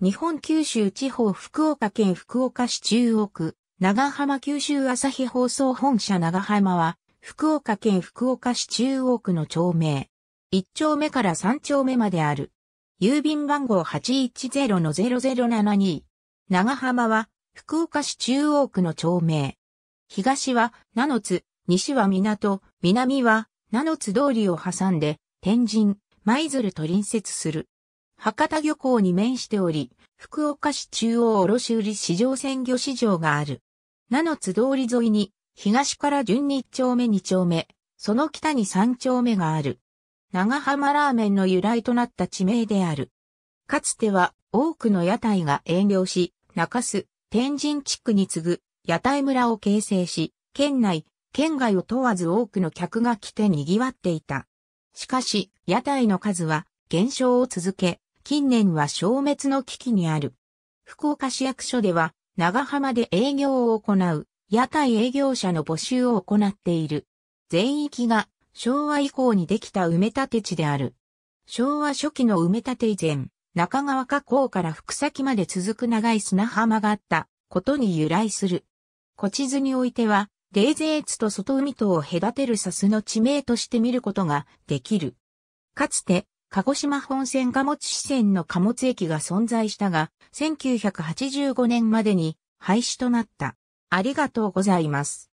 日本九州地方福岡県福岡市中央区、長浜九州朝日放送本社長浜は、福岡県福岡市中央区の町名。1丁目から3丁目まである。郵便番号810-0072。長浜は、福岡市中央区の町名。東は、名の津、西は港、南は、名の津通りを挟んで、天神、舞鶴と隣接する。博多漁港に面しており、福岡市中央卸売市場鮮魚市場がある。七津通り沿いに、東から順に1丁目2丁目、その北に3丁目がある。長浜ラーメンの由来となった地名である。かつては多くの屋台が遠慮し、中洲、天神地区に次ぐ屋台村を形成し、県内、県外を問わず多くの客が来て賑わっていた。しかし、屋台の数は減少を続け、近年は消滅の危機にある。福岡市役所では、長浜で営業を行う、屋台営業者の募集を行っている。全域が昭和以降にできた埋め立て地である。昭和初期の埋め立て以前、中川河口から福崎まで続く長い砂浜があったことに由来する。古地図においては、冷泉津と外海とを隔てる砂須の地名として見ることができる。かつて、鹿児島本線貨物支線の貨物駅が存在したが、1985年までに廃止となった。ありがとうございます。